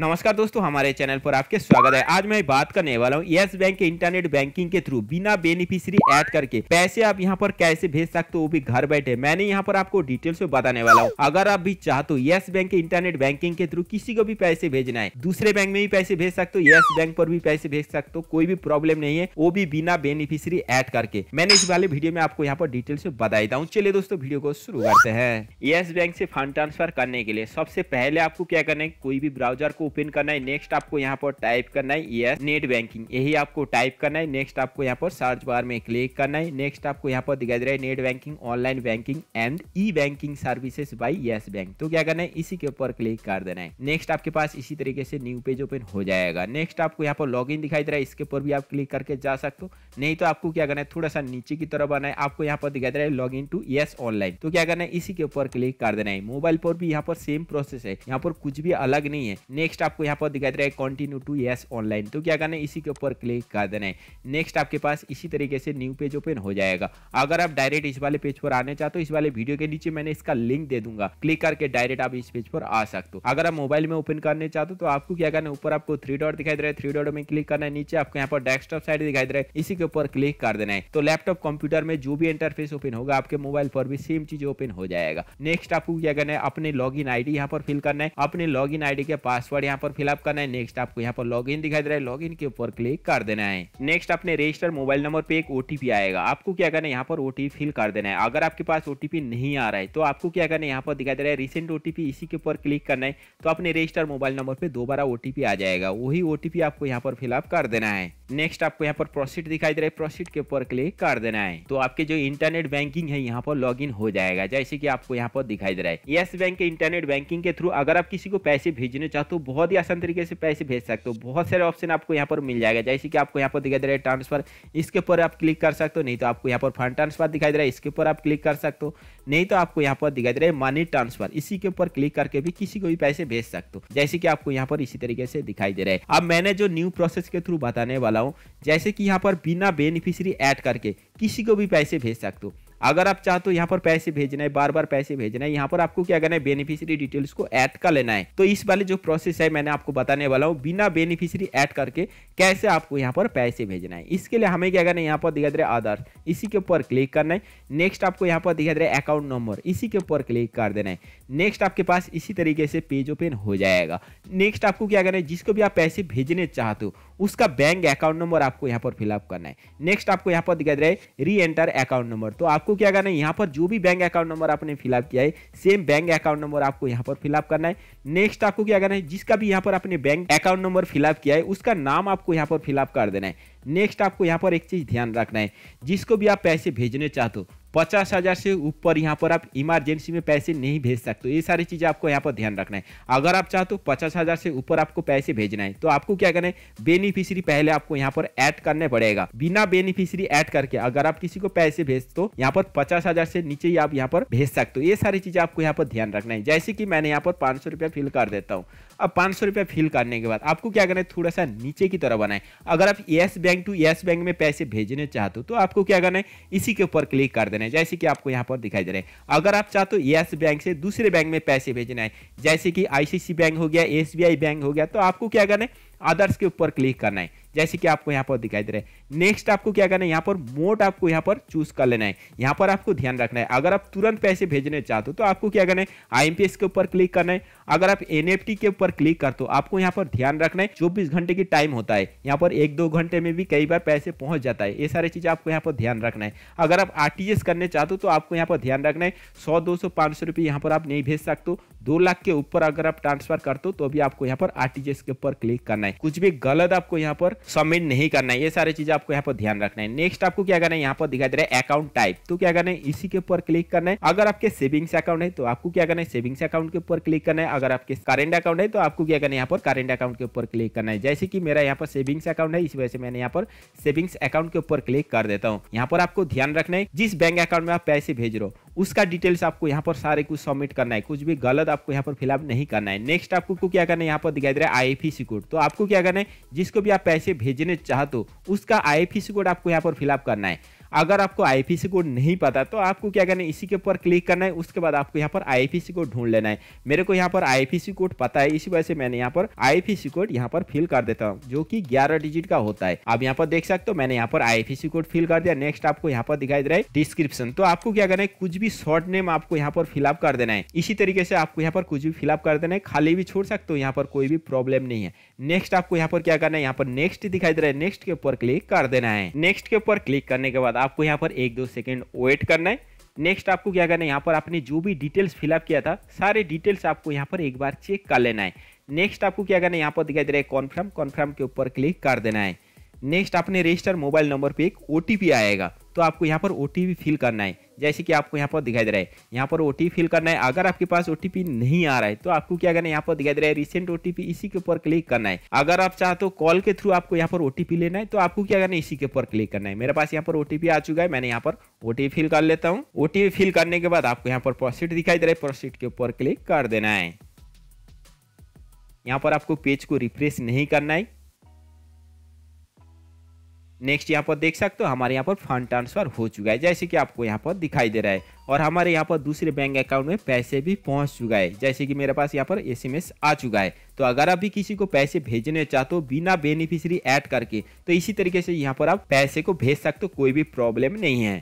नमस्कार दोस्तों हमारे चैनल पर आपके स्वागत है आज मैं बात करने वाला हूँ यस बैंक के इंटरनेट बैंकिंग के थ्रू बिना बेनिफिशियरी ऐड करके पैसे आप यहाँ पर कैसे भेज सकते हो वो भी घर बैठे मैंने यहाँ पर आपको डिटेल्स में बताने वाला हूँ अगर आप भी चाहते हो यस बैंक के इंटरनेट बैंकिंग के थ्रू किसी को भी पैसे भेजना है दूसरे बैंक में भी पैसे भेज सकते हो यस बैंक पर भी पैसे भेज सकते हो कोई भी प्रॉब्लम नहीं है वो भी बिना बेनिफिशियरी एड करके मैंने इस वाले वीडियो में आपको यहाँ पर डिटेल्स में बता देता हूँ चलिए दोस्तों वीडियो को शुरू करते हैं यस बैंक से फंड ट्रांसफर करने के लिए सबसे पहले आपको क्या करना है कोई भी ब्राउजर को ओपन करना है नेक्स्ट आपको यहाँ पर टाइप करना है यस नेट बैंकिंग यही आपको टाइप करना है नेक्स्ट आपको यहाँ पर सर्च बार में क्लिक करना है नेक्स्ट आपको यहाँ पर दिखाई दे रहा है net banking online banking and e banking services by Yes Bank तो क्या करना है इसी के ऊपर क्लिक कर देना है नेक्स्ट आपके पास इसी तरीके से न्यू पेज ओपन हो जाएगा नेक्स्ट आपको यहाँ पर लॉग दिखाई दे रहा है इसके ऊपर भी आप क्लिक करके जा सकते हो नहीं तो आपको क्या करना है थोड़ा सा नीचे की तरफ आना है आपको यहाँ पर दिखाई दे रहा है log in to Yes online तो क्या करना है इसी के ऊपर क्लिक कर देना है मोबाइल पर भी यहाँ पर सेम प्रोसेस है यहाँ पर कुछ भी अलग नहीं है नेक्स्ट नेक्स्ट आपको यहाँ पर दिखाई दे रहा है कंटिन्यू टू यस ऑनलाइन तो क्या करना है इसी के ऊपर क्लिक कर देना है नेक्स्ट आपके पास इसी तरीके से न्यू पेज ओपन हो जाएगा अगर आप डायरेक्ट इस वाले पेज पर आने चाहते हो इस वाले वीडियो के नीचे मैंने इसका लिंक दे दूंगा क्लिक करके डायरेक्ट आप इस पेज पर आ सकते हो अगर आप मोबाइल में ओपन करने चाहते हो तो आपको क्या करना है ऊपर आपको थ्री डॉट दिखाई दे रहा है थ्री डॉट में क्लिक करना है नीचे आपको यहाँ पर डेस्कटॉप साइड दिखाई दे रहा है इसी के ऊपर क्लिक कर देना है तो लैपटॉप कंप्यूटर में जो भी इंटरफेस ओपन होगा आपके मोबाइल पर भी सेम चीज ओपन हो जाएगा नेक्स्ट आपको क्या करना है अपने लॉग इन आई यहाँ पर फिल करना है अपने लॉग इन के पासवर्ड पासवर्ड यहाँ पर फिलअप करना है नेक्स्ट आपको यहाँ पर लॉग इन दिखाई दे रहा है लॉग इन के ऊपर क्लिक कर देना है नेक्स्ट अपने रजिस्टर मोबाइल नंबर पे एक ओटीपी आएगा आपको क्या करना है यहाँ पर ओटीपी फिल कर देना है अगर आपके पास ओटीपी नहीं आ रहा है तो आपको क्या करना है यहाँ पर दिखाई दे रहा है रिसेंट ओटीपी इसी के ऊपर क्लिक करना है तो अपने रजिस्टर मोबाइल नंबर पर दोबारा ओटीपी आ जाएगा वही ओटीपी आपको यहाँ पर फिलअप कर देना है नेक्स्ट आपको यहाँ पर प्रोसीड दिखाई दे रहा है प्रोसीड के ऊपर क्लिक कर देना है तो आपके जो इंटरनेट बैंकिंग है यहाँ पर लॉग हो जाएगा जैसे कि आपको यहाँ पर दिखाई दे रहा है येस बैंक के इंटरनेट बैंकिंग के थ्रू अगर आप किसी को पैसे भेजने चाहते हो बहुत ही आसान तरीके से पैसे भेज सकते हो बहुत सारे ऑप्शन आपको यहाँ पर मिल जाएगा जैसे कि आपको यहाँ पर दिखाई दे रहा है ट्रांसफर इसके ऊपर आप क्लिक कर सकते हो नहीं तो आपको यहाँ पर फंड ट्रांसफर दिखाई दे रहा है इसके ऊपर आप क्लिक कर सकते हो नहीं तो आपको यहाँ पर दिखाई दे रहा है मनी ट्रांसफर इसी के ऊपर क्लिक करके भी किसी को भी पैसे भेज सकते हो जैसे कि आपको यहाँ पर इसी तरीके से दिखाई दे रहा है अब मैंने जो न्यू प्रोसेस के थ्रू बताने वाला हूँ जैसे कि यहाँ पर बिना बेनिफिशरी एड करके किसी को भी पैसे भेज सकते हो अगर आप चाहते हो तो यहाँ पर पैसे भेजना है बार बार पैसे भेजना है यहाँ पर आपको क्या करना है बेनिफिशियरी डिटेल्स को ऐड कर लेना है तो इस वाले जो प्रोसेस है मैंने आपको बताने वाला हूँ बिना बेनिफिशियरी ऐड करके कैसे आपको यहाँ पर पैसे भेजना है इसके लिए हमें क्या करना है यहाँ पर दिखा दे रहा है आधार इसी के ऊपर क्लिक करना है नेक्स्ट आपको यहाँ पर दिखा दे रहा है अकाउंट नंबर इसी के ऊपर क्लिक कर देना है नेक्स्ट आपके पास इसी तरीके से पेज ओपन हो जाएगा नेक्स्ट आपको क्या करना है जिसको भी आप पैसे भेजने चाहते हो उसका बैंक अकाउंट नंबर आपको यहाँ पर फिलअप करना है नेक्स्ट आपको यहाँ पर दिखा दे रहा है री एंटर अकाउंट नंबर तो आपको क्या करना है यहाँ पर जो भी बैंक अकाउंट नंबर आपने फिलअप किया है सेम बैंक अकाउंट नंबर आपको यहाँ पर फिलअप करना है नेक्स्ट आपको क्या करना है जिसका भी यहाँ पर आपने बैंक अकाउंट नंबर फिलअप किया है उसका नाम आपको यहाँ पर फिलअप कर देना है नेक्स्ट आपको यहाँ पर एक चीज़ ध्यान रखना है जिसको भी आप पैसे भेजने चाहते हो पचास हज़ार से ऊपर यहाँ पर आप इमरजेंसी में पैसे नहीं भेज सकते ये सारी चीज़ें आपको यहाँ पर ध्यान रखना है अगर आप चाहते हो तो पचास हज़ार से ऊपर आपको पैसे भेजना है तो आपको क्या करना है बेनिफिशियरी पहले आपको यहाँ पर ऐड करने पड़ेगा बिना बेनिफिशियरी ऐड करके अगर आप किसी को पैसे भेज तो यहाँ पर पचास हज़ार से नीचे ही आप यहाँ पर भेज सकते हो ये सारी चीज़ें आपको यहाँ पर ध्यान रखना है जैसे कि मैंने यहाँ पर पाँच सौ रुपया फिल कर देता हूँ अब पाँच सौ रुपया फिल करने के बाद आपको क्या करना है थोड़ा सा नीचे की तरह बनाए अगर आप Yes Bank to Yes Bank में पैसे भेजने चाहते हो तो आपको क्या करना है इसी के ऊपर क्लिक कर देना देना है जैसे कि आपको यहाँ पर दिखाई दे रहे है अगर आप चाहते हो यस बैंक से दूसरे बैंक में पैसे भेजना है जैसे कि आईसीसी बैंक हो गया एसबीआई बैंक हो गया तो आपको क्या करना है आदर्श के ऊपर क्लिक करना है जैसे कि आपको यहाँ पर दिखाई दे रहा है नेक्स्ट आपको क्या करना है यहाँ पर मोड आपको यहाँ पर चूज कर लेना है यहाँ पर आपको ध्यान रखना है अगर आप तुरंत पैसे भेजने चाहते हो तो आपको क्या करना है आई के ऊपर क्लिक करना है अगर आप एन के ऊपर क्लिक करते हो आपको यहाँ पर ध्यान रखना है चौबीस घंटे की टाइम होता है यहाँ पर एक दो घंटे में भी कई बार पैसे पहुंच जाता है ये सारी चीज आपको यहाँ पर ध्यान रखना है अगर आप आर करने चाहते हो तो आपको यहाँ पर ध्यान रखना है सौ दो सौ पांच सौ रुपये यहाँ पर आप नहीं भेज सकते दो लाख के ऊपर अगर आप ट्रांसफर करते हो तो भी आपको यहाँ पर आर के ऊपर क्लिक करना है कुछ भी गलत आपको यहाँ पर सबमिट नहीं करना है ये सारी चीज़ें आपको यहाँ पर ध्यान रखना है नेक्स्ट आपको क्या करना है यहाँ पर दिखाई दे रहा है अकाउंट टाइप तो क्या करना है इसी के ऊपर क्लिक करना है अगर आपके सेविंग्स अकाउंट है तो आपको क्या करना है सेविंग्स अकाउंट के ऊपर क्लिक करना है अगर आपके करेंट अकाउंट है तो आपको क्या करना है यहाँ पर करेंट अकाउंट के ऊपर क्लिक करना है जैसे कि मेरा यहाँ पर सेविंग्स अकाउंट है इस वजह से मैंने यहाँ पर सेविंग्स अकाउंट के ऊपर क्लिक कर देता हूँ यहाँ पर आपको ध्यान रखना है जिस बैंक अकाउंट में आप पैसे भेज रहे हो उसका डिटेल्स आपको यहाँ पर सारे कुछ सबमिट करना है कुछ भी गलत आपको यहाँ पर फिलअप नहीं करना है नेक्स्ट आपको क्या करना है यहाँ पर दिखाई दे रहा है आई कोड e तो आपको क्या करना है जिसको भी आप पैसे भेजने चाहते हो उसका आई कोड e आपको यहाँ पर फिलअप करना है अगर आपको आई कोड नहीं पता तो आपको क्या करना है इसी के ऊपर क्लिक करना है उसके बाद आपको यहाँ पर आई कोड ढूंढ लेना है मेरे को यहाँ पर आई कोड पता है इसी वजह से मैंने यहाँ पर आई कोड यहाँ पर फिल कर देता हूँ जो की ग्यारह डिजिट का होता है आप यहाँ पर देख सकते हो मैंने यहाँ पर आई कोड फिल कर दिया नेक्स्ट आपको यहाँ पर दिखाई दे रहा है डिस्क्रिप्शन तो आपको क्या करना है कुछ भी शॉर्ट नेम आपको यहाँ पर फिलअप कर देना है इसी तरीके से आपको यहाँ पर कुछ भी फिलअप कर देना है खाली भी छोड़ सकते हो यहाँ पर कोई भी प्रॉब्लम नहीं है नेक्स्ट आपको यहाँ पर क्या करना है यहाँ पर नेक्स्ट दिखाई दे रहा है नेक्स्ट के ऊपर क्लिक कर देना है नेक्स्ट के ऊपर क्लिक करने के बाद आपको यहाँ पर एक दो सेकेंड वेट करना है नेक्स्ट आपको क्या करना है यहाँ पर आपने जो भी डिटेल्स फिलअप किया था सारे डिटेल्स आपको यहाँ पर एक बार चेक कर लेना है नेक्स्ट आपको क्या करना है यहाँ पर दिखाई दे रहा है कॉन्फर्म कॉन्फर्म के ऊपर क्लिक कर देना है नेक्स्ट आपने रजिस्टर मोबाइल नंबर पर एक ओ आएगा तो आपको यहाँ पर ओ फिल करना है जैसे कि आपको यहाँ पर दिखाई दे रहा है यहाँ पर ओ फिल करना है अगर आपके पास ओ नहीं आ रहा है तो आपको क्या करना है यहाँ पर दिखाई दे रहा है रिसेंट ओ इसी के ऊपर क्लिक करना है अगर आप चाहते हो कॉल तो के थ्रू आपको यहाँ पर ओ लेना है तो आपको क्या करना है इसी के ऊपर क्लिक करना है मेरे पास यहाँ पर ओ आ चुका है मैंने यहाँ पर ओ फिल कर लेता हूँ ओ फिल करने के बाद आपको यहाँ पर प्रोसिट दिखाई दे रहा है प्रोसिट के ऊपर क्लिक कर देना है यहाँ पर आपको पेज को रिफ्रेश नहीं करना है नेक्स्ट यहाँ पर देख सकते हो हमारे यहाँ पर फंड ट्रांसफर हो चुका है जैसे कि आपको यहाँ पर दिखाई दे रहा है और हमारे यहाँ पर दूसरे बैंक अकाउंट में पैसे भी पहुँच चुका है जैसे कि मेरे पास यहाँ पर एस आ चुका है तो अगर आप भी किसी को पैसे भेजने चाहते हो बिना बेनिफिशरी ऐड करके तो इसी तरीके से यहाँ पर आप पैसे को भेज सकते हो कोई भी प्रॉब्लम नहीं है